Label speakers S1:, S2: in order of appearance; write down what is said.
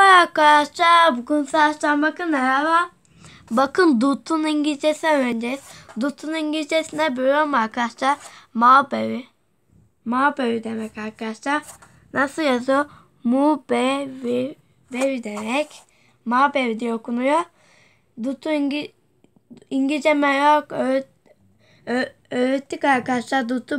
S1: Merhaba arkadaşlar. Bugün saçtan bakın merhaba. Bakın Dut'un İngilizcesi öğreneceğiz. Dut'un İngilizcesine biliyorum arkadaşlar. Mulberry. Mulberry demek arkadaşlar. Nasıl yazıyor? Mulberry berry demek. Mulberry diye okunuyor. Dut'un İngi İngilizce merak öğret öğrettik arkadaşlar. Dut'u